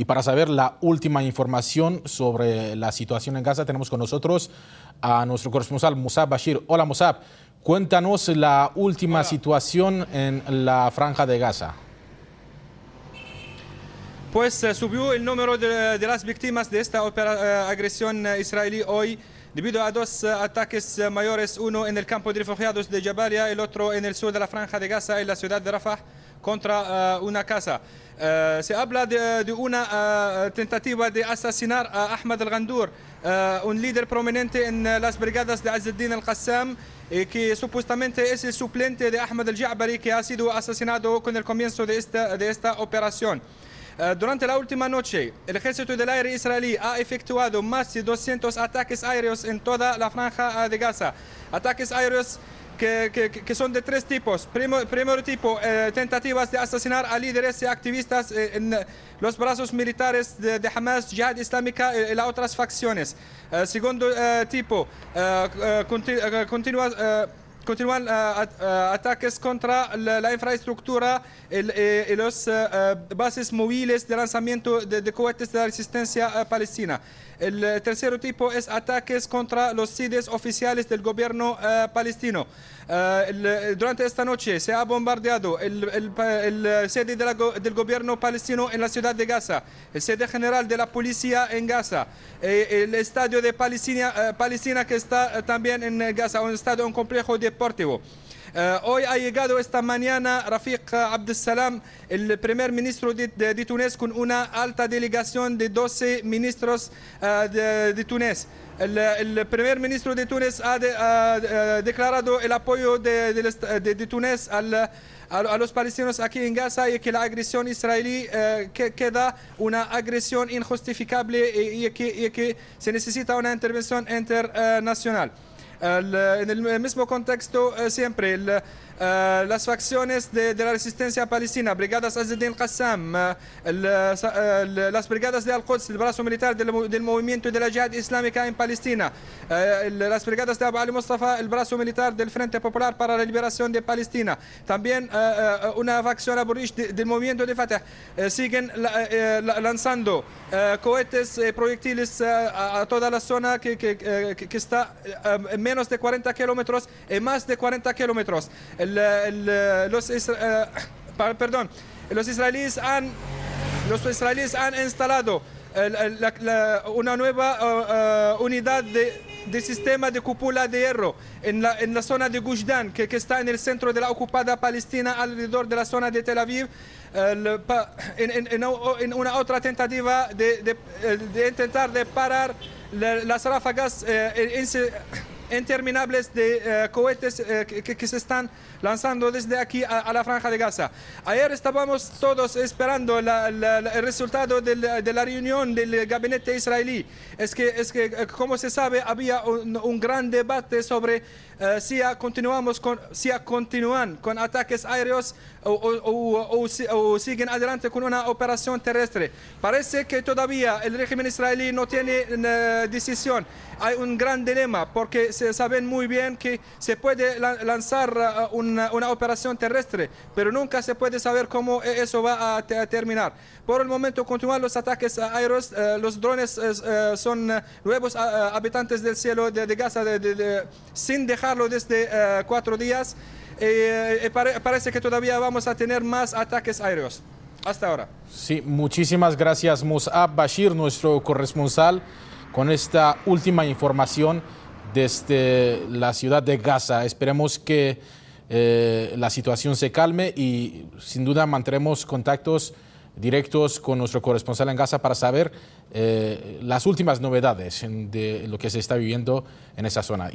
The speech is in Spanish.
Y para saber la última información sobre la situación en Gaza, tenemos con nosotros a nuestro corresponsal Musab Bashir. Hola Musab, cuéntanos la última situación en la franja de Gaza. Pues eh, subió el número de, las víctimas de esta eh, agresión eh, israelí hoy debido a dos ataques mayores, uno en el campo de refugiados de Jabalia, el otro en el sur de la franja de Gaza, en la ciudad de Rafah contra eh, una casa. Eh, se habla de, una eh, tentativa de asesinar a Ahmed al-Ghandour, un líder prominente en las brigadas de Azeddin al-Qassam, que supuestamente es el suplente de Ahmed al-Ja'bari, que ha sido asesinado con el comienzo de esta, de esta operación. Durante la última noche, el ejército del aire israelí ha efectuado más de 200 ataques aéreos en toda la franja de Gaza. Ataques aéreos que, son de tres tipos. Primero primer tipo, eh, tentativas de asesinar a líderes y activistas eh, en eh, los brazos militares de, Hamas, Jihad Islámica y, las otras facciones. segundo tipo, continua, continúan eh, eh, ataques contra la, infraestructura eh, y las bases móviles de lanzamiento de, cohetes de la resistencia palestina. El tercer tipo es ataques contra los sedes oficiales del gobierno palestino. durante esta noche se ha bombardeado el, sede del gobierno palestino en la ciudad de Gaza, el sede general de la policía en Gaza, el estadio de Palestina, Palestina que está también en Gaza, un estadio, un complejo de eh, hoy ha llegado esta mañana Rafiq Abdesalam, el primer ministro de, Túnez, con una alta delegación de 12 ministros eh, de, Túnez. El, primer ministro de Túnez ha eh, declarado el apoyo de, Túnez a, los palestinos aquí en Gaza y que la agresión israelí queda una agresión injustificable y, que, se necesita una intervención internacional. Eh, nel mismo contesto eh, sempre il Eh, las facciones de, la resistencia palestina, brigadas Azedin Qassam, eh, eh, las brigadas de Al-Quds, el brazo militar del, movimiento de la Jihad Islámica en Palestina, las brigadas de Abu Ali Mustafa, el brazo militar del Frente Popular para la Liberación de Palestina, también una facción aburrida del movimiento de Fatah, siguen lanzando cohetes y proyectiles a, toda la zona que, está en menos de 40 kilómetros y más de 40 kilómetros. Eh, los, eh, perdón, los israelíes han, los israelíes han instalado una nueva eh, unidad de, sistema de cúpula de hierro en la, en la zona de Gushdan, que, que, está en el centro de la ocupada Palestina, alrededor de la zona de Tel Aviv, en, una otra tentativa de, intentar de parar las ráfagas interminables de eh, cohetes eh, que, se están lanzando desde aquí a, la franja de Gaza. Ayer estábamos todos esperando el resultado de, la, reunión del gabinete israelí. Es que, es que eh, como se sabe, había un, gran debate sobre si, continuamos con, si continúan con ataques aéreos o, o siguen adelante con una operación terrestre. Parece que todavía el régimen israelí no tiene decisión. Hay un gran dilema porque saben muy bien que se puede lanzar ah, una, operación terrestre, pero nunca se puede saber cómo e, eso va a, terminar. Por el momento continúan los ataques aéreos, eh, los drones eh, son eh, nuevos ah, ah, habitantes del cielo de, Gaza sin dejarlo desde cuatro días. parece que todavía vamos a tener más ataques aéreos. Hasta ahora. Sí, muchísimas gracias Musab Bashir, nuestro corresponsal, con esta última información desde la ciudad de Gaza. Esperemos que eh, la situación se calme y sin duda mantendremos contactos directos con nuestro corresponsal en Gaza para saber eh, las últimas novedades de lo que se está viviendo en esa zona.